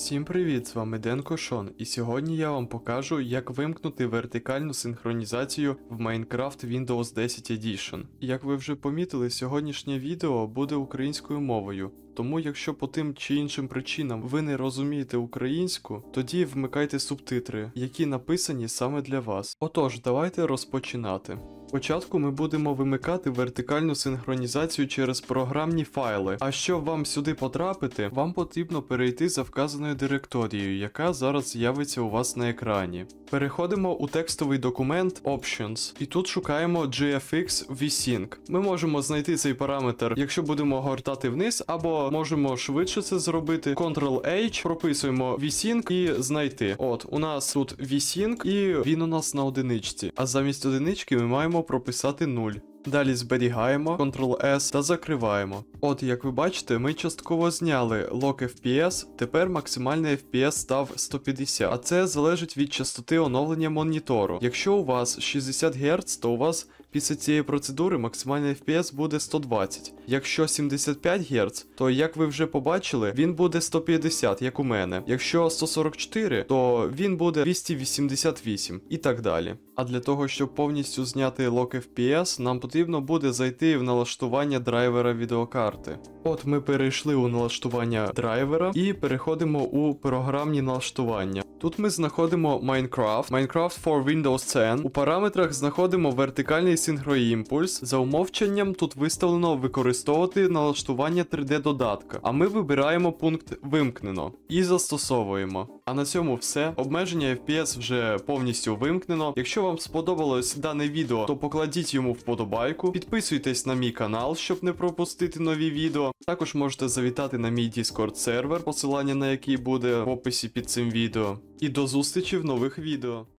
Всім привіт, з вами Денко Шон, і сьогодні я вам покажу, як вимкнути вертикальну синхронізацію в Minecraft Windows 10 Edition. Як ви вже помітили, сьогоднішнє відео буде українською мовою, тому якщо по тим чи іншим причинам ви не розумієте українську, тоді вмикайте субтитри, які написані саме для вас. Отож, давайте розпочинати. Спочатку ми будемо вимикати вертикальну синхронізацію через програмні файли. А щоб вам сюди потрапити, вам потрібно перейти за вказаною директорією, яка зараз з'явиться у вас на екрані. Переходимо у текстовий документ Options і тут шукаємо GFX VSync. Ми можемо знайти цей параметр, якщо будемо гортати вниз, або можемо швидше це зробити. Ctrl-H, прописуємо VSync і знайти. От, у нас тут VSync і він у нас на одиничці. А замість одинички ми маємо прописати 0. Далі зберігаємо, Ctrl-S та закриваємо. От як ви бачите, ми частково зняли Lock FPS, тепер максимальний FPS став 150, а це залежить від частоти оновлення монітору. Якщо у вас 60 Гц, то у вас Після цієї процедури максимальний FPS буде 120. Якщо 75 Гц, то як ви вже побачили, він буде 150, як у мене. Якщо 144, то він буде 288 і так далі. А для того, щоб повністю зняти лок FPS, нам потрібно буде зайти в налаштування драйвера відеокарти. От ми перейшли у налаштування драйвера і переходимо у програмні налаштування. Тут ми знаходимо Minecraft, Minecraft for Windows 10. У параметрах знаходимо вертикальний синхроімпульс. За умовченням тут виставлено використовувати налаштування 3D-додатка. А ми вибираємо пункт вимкнено і застосовуємо. А на цьому все. Обмеження FPS вже повністю вимкнено. Якщо вам сподобалось дане відео, то покладіть йому вподобайку. Підписуйтесь на мій канал, щоб не пропустити нові відео. Також можете завітати на мій Discord сервер, посилання на який буде в описі під цим відео. І до зустрічі в нових відео.